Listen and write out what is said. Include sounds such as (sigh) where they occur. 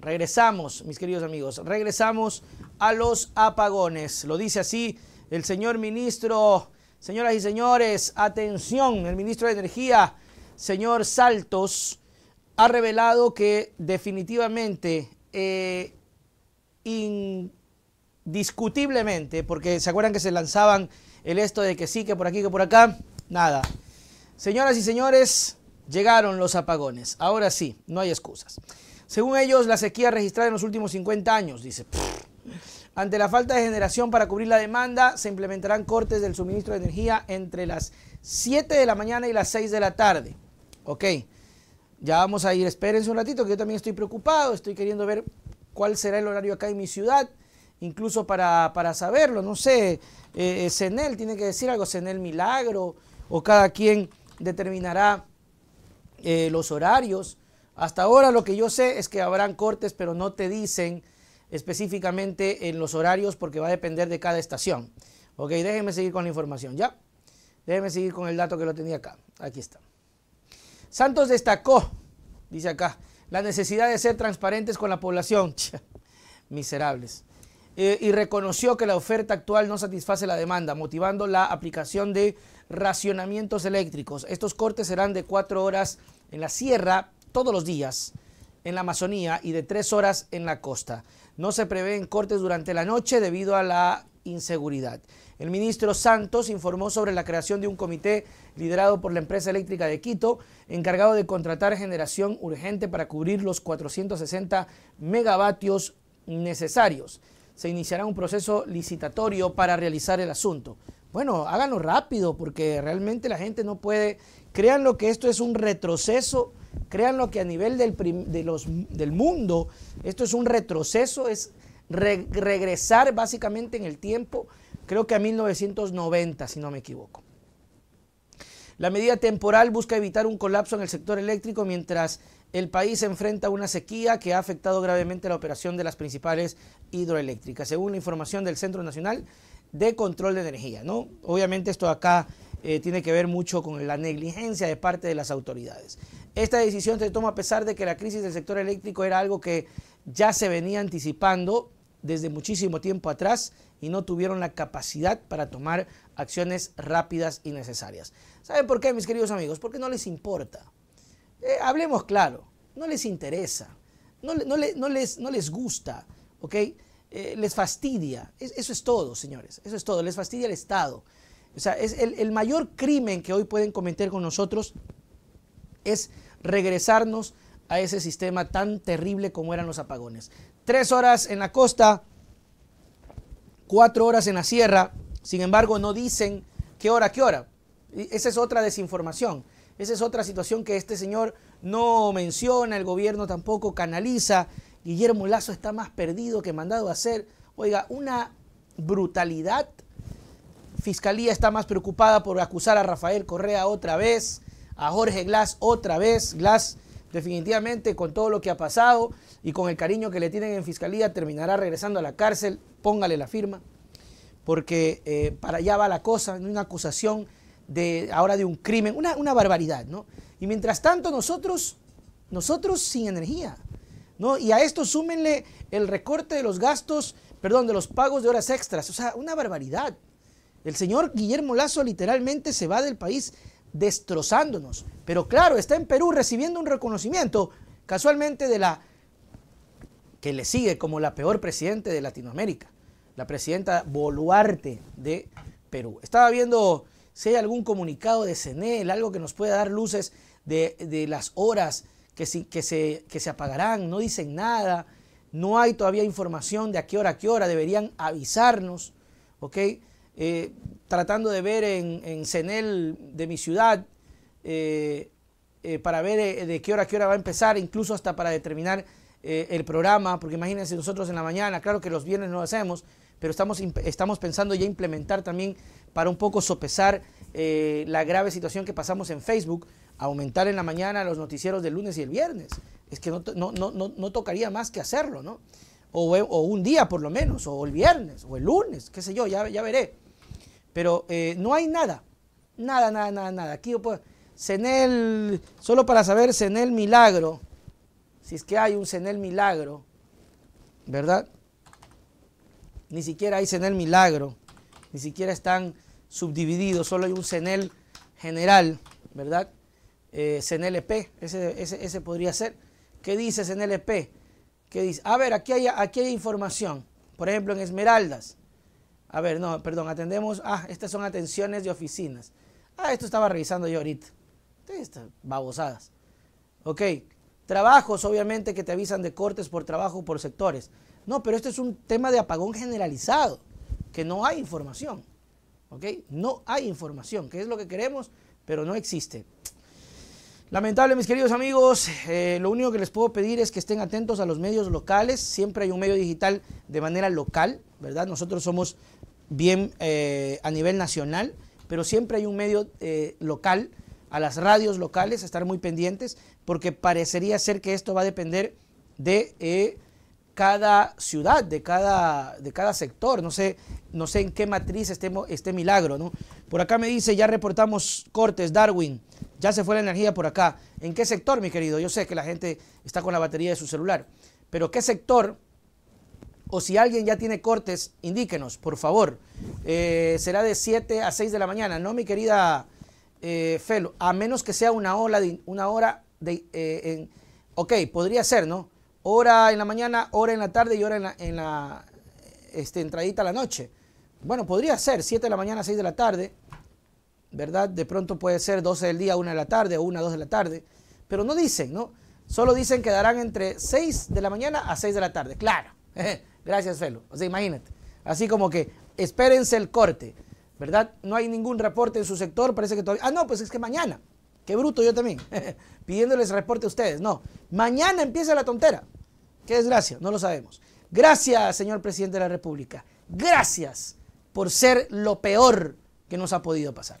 Regresamos, mis queridos amigos, regresamos a los apagones. Lo dice así el señor ministro, señoras y señores, atención, el ministro de Energía, señor Saltos, ha revelado que definitivamente, eh, indiscutiblemente, porque se acuerdan que se lanzaban el esto de que sí, que por aquí, que por acá, nada. Señoras y señores, llegaron los apagones. Ahora sí, no hay excusas. Según ellos, la sequía registrada en los últimos 50 años, dice. ante la falta de generación para cubrir la demanda, se implementarán cortes del suministro de energía entre las 7 de la mañana y las 6 de la tarde. Ok, ya vamos a ir, espérense un ratito, que yo también estoy preocupado, estoy queriendo ver cuál será el horario acá en mi ciudad, incluso para, saberlo, no sé, eh, eh, CENEL tiene que decir algo, CENEL Milagro, o cada quien determinará eh, los horarios. Hasta ahora lo que yo sé es que habrán cortes, pero no te dicen específicamente en los horarios porque va a depender de cada estación. Ok, déjenme seguir con la información, ¿ya? Déjenme seguir con el dato que lo tenía acá. Aquí está. Santos destacó, dice acá, la necesidad de ser transparentes con la población. (laughs) Miserables. Eh, y reconoció que la oferta actual no satisface la demanda, motivando la aplicación de racionamientos eléctricos. Estos cortes serán de cuatro horas en la sierra todos los días en la Amazonía y de tres horas en la costa. No se prevén cortes durante la noche debido a la inseguridad. El ministro Santos informó sobre la creación de un comité liderado por la empresa eléctrica de Quito, encargado de contratar generación urgente para cubrir los 460 megavatios necesarios. Se iniciará un proceso licitatorio para realizar el asunto. Bueno, háganlo rápido porque realmente la gente no puede... Crean que esto es un retroceso Créanlo que a nivel del, de los, del mundo, esto es un retroceso, es regresar básicamente en el tiempo, creo que a 1990, si no me equivoco. La medida temporal busca evitar un colapso en el sector eléctrico mientras el país enfrenta una sequía que ha afectado gravemente la operación de las principales hidroeléctricas, según la información del Centro Nacional de Control de Energía. ¿no? Obviamente esto acá eh, tiene que ver mucho con la negligencia de parte de las autoridades. Esta decisión se toma a pesar de que la crisis del sector eléctrico era algo que ya se venía anticipando desde muchísimo tiempo atrás y no tuvieron la capacidad para tomar acciones rápidas y necesarias. ¿Saben por qué, mis queridos amigos? Porque no les importa. Eh, hablemos claro, no les interesa, no, no, les, no les, gusta, ¿ok? Eh, les fastidia. eso es todo, señores, eso es todo. Les fastidia el Estado, o sea, es el, el mayor crimen que hoy pueden cometer con nosotros es regresarnos a ese sistema tan terrible como eran los apagones. Tres horas en la costa, cuatro horas en la sierra, sin embargo no dicen qué hora, qué hora. Esa es otra desinformación, esa es otra situación que este señor no menciona, el gobierno tampoco canaliza. Guillermo Lazo está más perdido que mandado a hacer, oiga, una brutalidad Fiscalía está más preocupada por acusar a Rafael Correa otra vez, a Jorge Glass otra vez. Glass definitivamente con todo lo que ha pasado y con el cariño que le tienen en Fiscalía terminará regresando a la cárcel. Póngale la firma, porque eh, para allá va la cosa, una acusación de ahora de un crimen, una, una barbaridad, ¿no? Y mientras tanto nosotros, nosotros sin energía, ¿no? Y a esto súmenle el recorte de los gastos, perdón, de los pagos de horas extras, o sea, una barbaridad. El señor Guillermo Lazo literalmente se va del país destrozándonos. Pero claro, está en Perú recibiendo un reconocimiento casualmente de la que le sigue como la peor presidente de Latinoamérica, la presidenta Boluarte de Perú. Estaba viendo si hay algún comunicado de CENEL, algo que nos pueda dar luces de, las horas que, se, que se apagarán, no dicen nada, no hay todavía información de a qué hora, a qué hora, deberían avisarnos, ¿ok? Eh, tratando de ver en, CENEL de mi ciudad, eh, eh, para ver de qué hora a qué hora va a empezar, incluso hasta para determinar el programa, porque imagínense nosotros en la mañana, claro que los viernes no lo hacemos, pero estamos, estamos pensando ya implementar también para un poco sopesar la grave situación que pasamos en Facebook, aumentar en la mañana los noticieros del lunes y el viernes. Es que no, no, no, no tocaría más que hacerlo, ¿no? O, o, un día por lo menos, o el viernes, o el lunes, qué sé yo, ya, ya veré. Pero eh, no hay nada, nada, nada, nada, nada. Aquí yo puedo, cenel solo para saber, cenel Milagro, si es que hay un cenel Milagro, ¿verdad? Ni siquiera hay cenel Milagro, ni siquiera están subdivididos, solo hay un cenel general, ¿verdad? Eh, CNLP, e ese, ese, ese, podría ser. ¿Qué dice CNLP? E ¿Qué dice? A ver, aquí hay, aquí hay información. Por ejemplo, en Esmeraldas. A ver, no, perdón, atendemos. Ah, estas son atenciones de oficinas. Ah, esto estaba revisando yo ahorita. Estas babosadas. Ok, trabajos, obviamente, que te avisan de cortes por trabajo, por sectores. No, pero este es un tema de apagón generalizado, que no hay información. ¿Ok? No hay información, que es lo que queremos, pero no existe. Lamentable, mis queridos amigos, eh, lo único que les puedo pedir es que estén atentos a los medios locales. Siempre hay un medio digital de manera local, ¿verdad? Nosotros somos bien eh, a nivel nacional, pero siempre hay un medio eh, local, a las radios locales, a estar muy pendientes, porque parecería ser que esto va a depender de cada ciudad, de cada, de cada sector. No sé, no sé en qué matriz esté, este milagro, ¿no? Por acá me dice, ya reportamos cortes, Darwin. Ya se fue la energía por acá. ¿En qué sector, mi querido? Yo sé que la gente está con la batería de su celular, pero ¿qué sector? O si alguien ya tiene cortes, indíquenos, por favor. Eh, será de 7 a 6 de la mañana, ¿no, mi querida eh, Felo? A menos que sea una, ola de, una hora de... Eh, ok, podría ser, ¿no? Hora en la mañana, hora en la tarde y hora en la, este, entradita a la noche. Bueno, podría ser, 7 de la mañana, 6 de la tarde, ¿verdad? De pronto puede ser 12 del día, 1 de la tarde o 1, 2 de la tarde, pero no dicen, ¿no? Solo dicen que darán entre 6 de la mañana a 6 de la tarde, claro. (laughs) Gracias, Felo. O sea, imagínate. Así como que espérense el corte, ¿verdad? No hay ningún reporte en su sector, parece que todavía... Ah, no, pues es que mañana. Qué bruto yo también. (laughs) Pidiéndoles reporte a ustedes. No, mañana empieza la tontera. Qué desgracia, no lo sabemos. Gracias, señor presidente de la República. Gracias por ser lo peor que nos ha podido pasar.